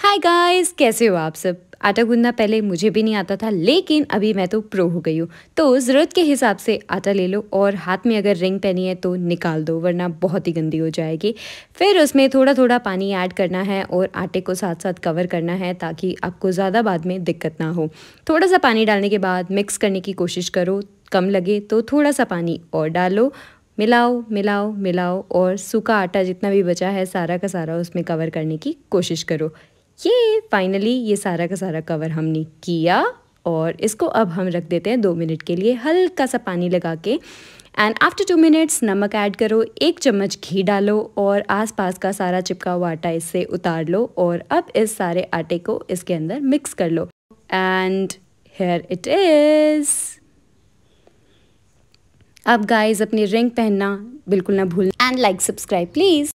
hi guys कैसे हो आप सब आटा गूंदना पहले मुझे भी नहीं आता था लेकिन अभी मैं तो प्रो हो गई हूँ तो ज़रूरत के हिसाब से आटा ले लो और हाथ में अगर रिंग पहनी है तो निकाल दो वरना बहुत ही गंदी हो जाएगी फिर उसमें थोड़ा थोड़ा पानी ऐड करना है और आटे को साथ साथ कवर करना है ताकि आपको ज़्यादा बाद में दिक्कत ना हो थोड़ा सा पानी डालने के बाद मिक्स करने की कोशिश करो कम लगे तो थोड़ा सा पानी और डालो मिलाओ मिलाओ मिलाओ और सूखा आटा जितना भी बचा है सारा का सारा उसमें कवर करने की कोशिश करो ये फाइनली ये सारा का सारा कवर हमने किया और इसको अब हम रख देते हैं दो मिनट के लिए हल्का सा पानी लगा के एंड आफ्टर टू मिनट्स नमक ऐड करो एक चम्मच घी डालो और आसपास का सारा चिपका हुआ आटा इससे उतार लो और अब इस सारे आटे को इसके अंदर मिक्स कर लो एंड हेयर इट इज़ अब गाइज अपनी रिंग पहनना बिल्कुल ना भूल एंड लाइक सब्सक्राइब प्लीज़